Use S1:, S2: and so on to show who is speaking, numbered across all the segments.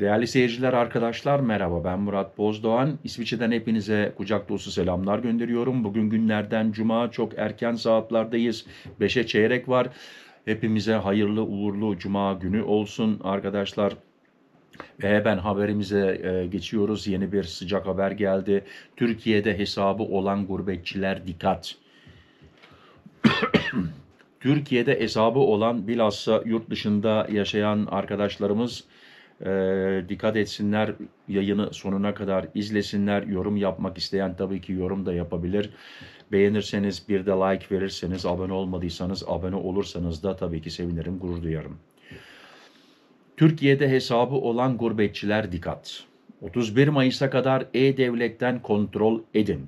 S1: Değerli seyirciler, arkadaşlar merhaba ben Murat Bozdoğan. İsviçre'den hepinize kucak dolusu selamlar gönderiyorum. Bugün günlerden cuma çok erken saatlerdeyiz. Beşe çeyrek var. Hepimize hayırlı uğurlu cuma günü olsun arkadaşlar. Ve ben haberimize e, geçiyoruz. Yeni bir sıcak haber geldi. Türkiye'de hesabı olan gurbetçiler dikkat. Türkiye'de hesabı olan bilhassa yurt dışında yaşayan arkadaşlarımız e, dikkat etsinler, yayını sonuna kadar izlesinler. Yorum yapmak isteyen tabii ki yorum da yapabilir. Beğenirseniz bir de like verirseniz, abone olmadıysanız abone olursanız da tabii ki sevinirim, gurur duyarım. Türkiye'de hesabı olan gurbetçiler dikkat. 31 Mayıs'a kadar E-Devlet'ten kontrol edin.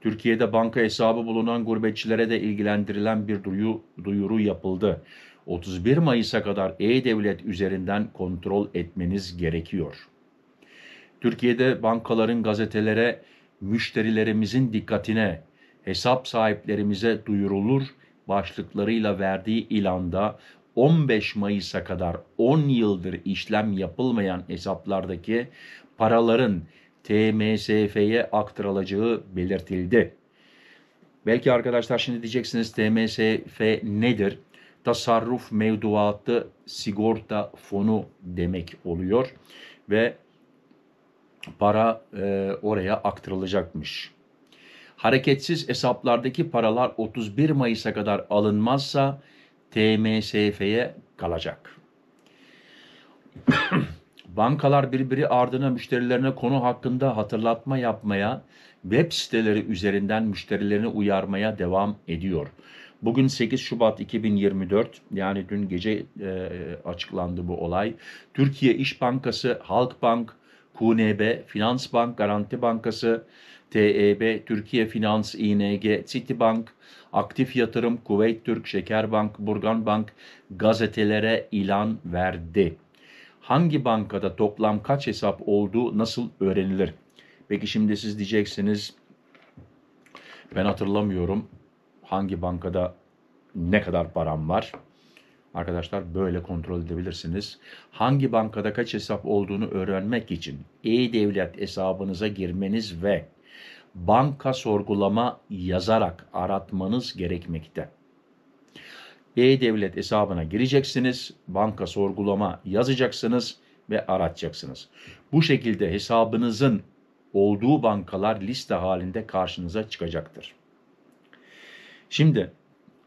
S1: Türkiye'de banka hesabı bulunan gurbetçilere de ilgilendirilen bir duyu, duyuru yapıldı. 31 Mayıs'a kadar e-devlet üzerinden kontrol etmeniz gerekiyor. Türkiye'de bankaların gazetelere müşterilerimizin dikkatine, hesap sahiplerimize duyurulur başlıklarıyla verdiği ilanda 15 Mayıs'a kadar 10 yıldır işlem yapılmayan hesaplardaki paraların TMSF'ye aktarılacağı belirtildi. Belki arkadaşlar şimdi diyeceksiniz TMSF nedir? tasarruf mevduatı sigorta fonu demek oluyor ve para e, oraya aktarılacakmış. Hareketsiz hesaplardaki paralar 31 Mayıs'a kadar alınmazsa TMSF'ye kalacak. Bankalar birbiri ardına müşterilerine konu hakkında hatırlatma yapmaya, web siteleri üzerinden müşterilerini uyarmaya devam ediyor. Bugün 8 Şubat 2024 yani dün gece e, açıklandı bu olay. Türkiye İş Bankası, Halk Bank, KNB, Finans Bank, Garanti Bankası, TEB, Türkiye Finans, ING, Citibank, Aktif Yatırım, Kuveyt Türk, Şekerbank, Burgan Bank gazetelere ilan verdi. Hangi bankada toplam kaç hesap olduğu nasıl öğrenilir? Peki şimdi siz diyeceksiniz ben hatırlamıyorum hangi bankada ne kadar param var? Arkadaşlar böyle kontrol edebilirsiniz. Hangi bankada kaç hesap olduğunu öğrenmek için e-devlet hesabınıza girmeniz ve banka sorgulama yazarak aratmanız gerekmekte. E-Devlet hesabına gireceksiniz, banka sorgulama yazacaksınız ve aratacaksınız. Bu şekilde hesabınızın olduğu bankalar liste halinde karşınıza çıkacaktır. Şimdi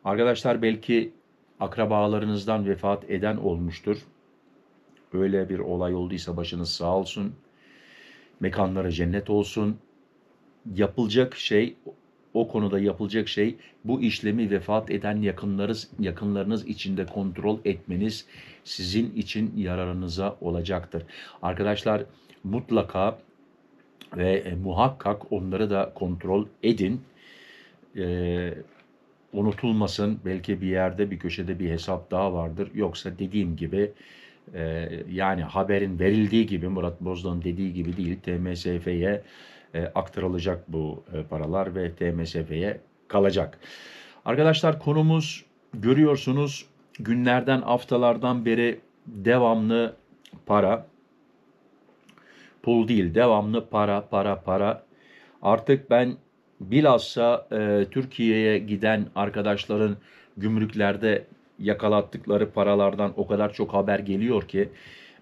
S1: arkadaşlar belki akrabalarınızdan vefat eden olmuştur. öyle bir olay olduysa başınız sağ olsun. Mekanlara cennet olsun. Yapılacak şey o konuda yapılacak şey bu işlemi vefat eden yakınlarınız, yakınlarınız içinde kontrol etmeniz sizin için yararınıza olacaktır. Arkadaşlar mutlaka ve e, muhakkak onları da kontrol edin. Ee, unutulmasın. Belki bir yerde bir köşede bir hesap daha vardır. Yoksa dediğim gibi e, yani haberin verildiği gibi Murat Bozdan dediği gibi değil TMSF'ye e, aktarılacak bu e, paralar ve TMSF'ye kalacak. Arkadaşlar konumuz görüyorsunuz günlerden haftalardan beri devamlı para pul değil devamlı para para para artık ben bilhassa e, Türkiye'ye giden arkadaşların gümrüklerde yakalattıkları paralardan o kadar çok haber geliyor ki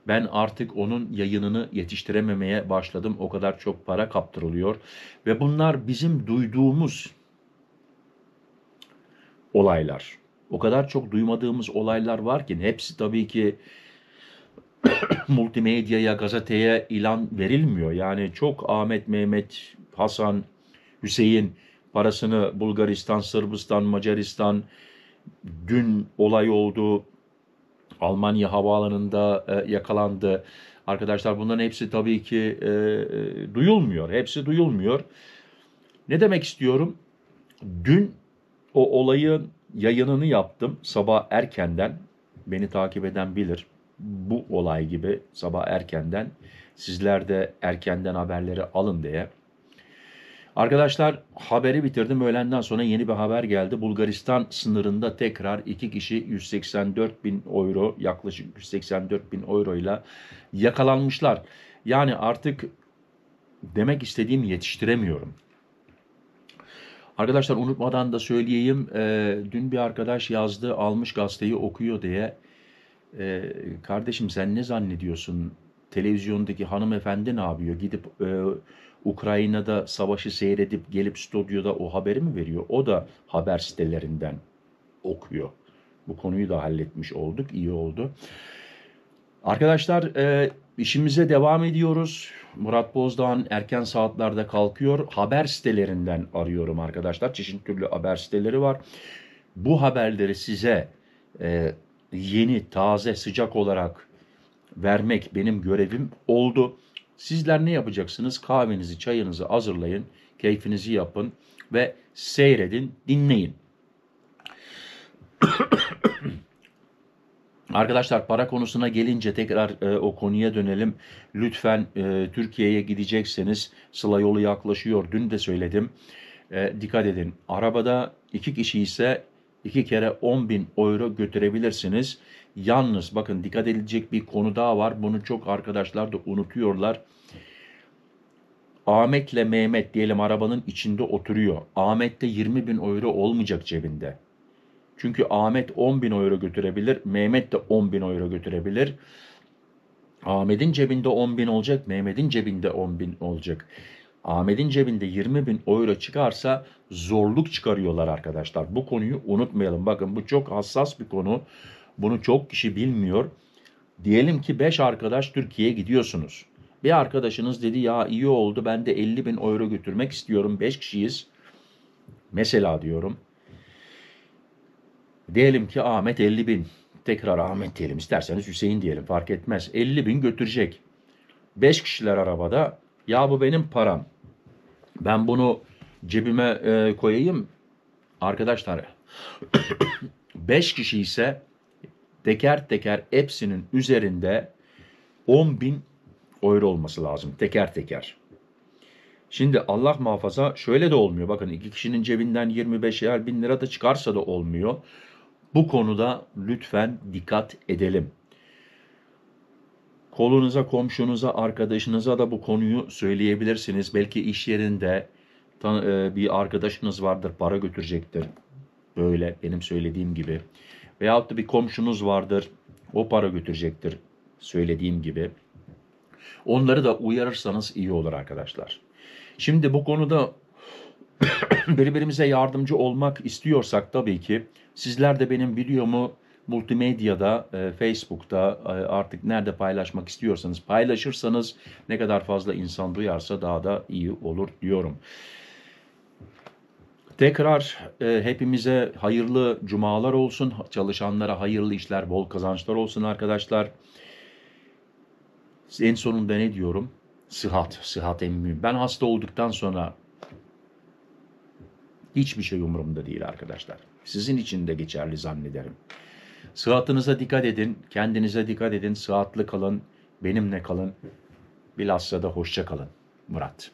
S1: ben artık onun yayınını yetiştirememeye başladım. O kadar çok para kaptırılıyor ve bunlar bizim duyduğumuz olaylar. O kadar çok duymadığımız olaylar var ki hepsi tabii ki multimedyaya, gazeteye ilan verilmiyor. Yani çok Ahmet, Mehmet, Hasan, Hüseyin parasını Bulgaristan, Sırbistan, Macaristan dün olay oldu. Almanya havaalanında e, yakalandı. Arkadaşlar bunların hepsi tabii ki e, e, duyulmuyor. Hepsi duyulmuyor. Ne demek istiyorum? Dün o olayın yayınını yaptım sabah erkenden. Beni takip eden bilir. Bu olay gibi sabah erkenden sizler de erkenden haberleri alın diye. Arkadaşlar haberi bitirdim. Öğlenden sonra yeni bir haber geldi. Bulgaristan sınırında tekrar iki kişi 184 bin euro yaklaşık 184 bin euro ile yakalanmışlar. Yani artık demek istediğim yetiştiremiyorum. Arkadaşlar unutmadan da söyleyeyim. E, dün bir arkadaş yazdı almış gazeteyi okuyor diye. E, kardeşim sen ne zannediyorsun? Televizyondaki hanımefendi ne yapıyor? Gidip... E, Ukrayna'da savaşı seyredip gelip stüdyoda o haberi mi veriyor? O da haber sitelerinden okuyor. Bu konuyu da halletmiş olduk. İyi oldu. Arkadaşlar e, işimize devam ediyoruz. Murat Bozdağ'ın erken saatlerde kalkıyor. Haber sitelerinden arıyorum arkadaşlar. Çeşitli türlü haber siteleri var. Bu haberleri size e, yeni, taze, sıcak olarak vermek benim görevim oldu. Sizler ne yapacaksınız? Kahvenizi, çayınızı hazırlayın, keyfinizi yapın ve seyredin, dinleyin. Arkadaşlar para konusuna gelince tekrar e, o konuya dönelim. Lütfen e, Türkiye'ye gidecekseniz sıla yolu yaklaşıyor. Dün de söyledim. E, dikkat edin. Arabada iki kişi ise iki kere 10 bin euro götürebilirsiniz. Yalnız bakın dikkat edilecek bir konu daha var. Bunu çok arkadaşlar da unutuyorlar. Ahmet Ahmet'le Mehmet diyelim arabanın içinde oturuyor. Ahmet de 20 bin euro olmayacak cebinde. Çünkü Ahmet 10 bin euro götürebilir. Mehmet de 10 bin euro götürebilir. Ahmet'in cebinde 10 bin olacak. Mehmet'in cebinde 10 bin olacak. Ahmet'in cebinde 20 bin euro çıkarsa zorluk çıkarıyorlar arkadaşlar. Bu konuyu unutmayalım. Bakın bu çok hassas bir konu. Bunu çok kişi bilmiyor. Diyelim ki 5 arkadaş Türkiye'ye gidiyorsunuz. Bir arkadaşınız dedi ya iyi oldu ben de 50 bin euro götürmek istiyorum. 5 kişiyiz. Mesela diyorum. Diyelim ki Ahmet 50 bin. Tekrar Ahmet diyelim isterseniz Hüseyin diyelim fark etmez. 50 bin götürecek. 5 kişiler arabada. Ya bu benim param. Ben bunu cebime e, koyayım. Arkadaşlar 5 kişi ise teker teker hepsinin üzerinde 10 bin euro olması lazım teker teker. Şimdi Allah muhafaza şöyle de olmuyor. Bakın iki kişinin cebinden 25'er bin lira da çıkarsa da olmuyor. Bu konuda lütfen dikkat edelim. Kolunuza, komşunuza, arkadaşınıza da bu konuyu söyleyebilirsiniz. Belki iş yerinde e, bir arkadaşınız vardır, para götürecektir. Böyle benim söylediğim gibi. Veyahut da bir komşunuz vardır, o para götürecektir söylediğim gibi. Onları da uyarırsanız iyi olur arkadaşlar. Şimdi bu konuda birbirimize yardımcı olmak istiyorsak tabii ki sizler de benim videomu multimedyada, e, Facebook'ta e, artık nerede paylaşmak istiyorsanız paylaşırsanız ne kadar fazla insan duyarsa daha da iyi olur diyorum. Tekrar e, hepimize hayırlı cumalar olsun. Çalışanlara hayırlı işler, bol kazançlar olsun arkadaşlar. En sonunda ne diyorum? Sıhhat, sıhhat en mühim. Ben hasta olduktan sonra hiçbir şey umurumda değil arkadaşlar. Sizin için de geçerli zannederim. Sıhhatınıza dikkat edin, kendinize dikkat edin, sıhhatlı kalın, benimle kalın. Bilhassa da hoşça kalın. Murat.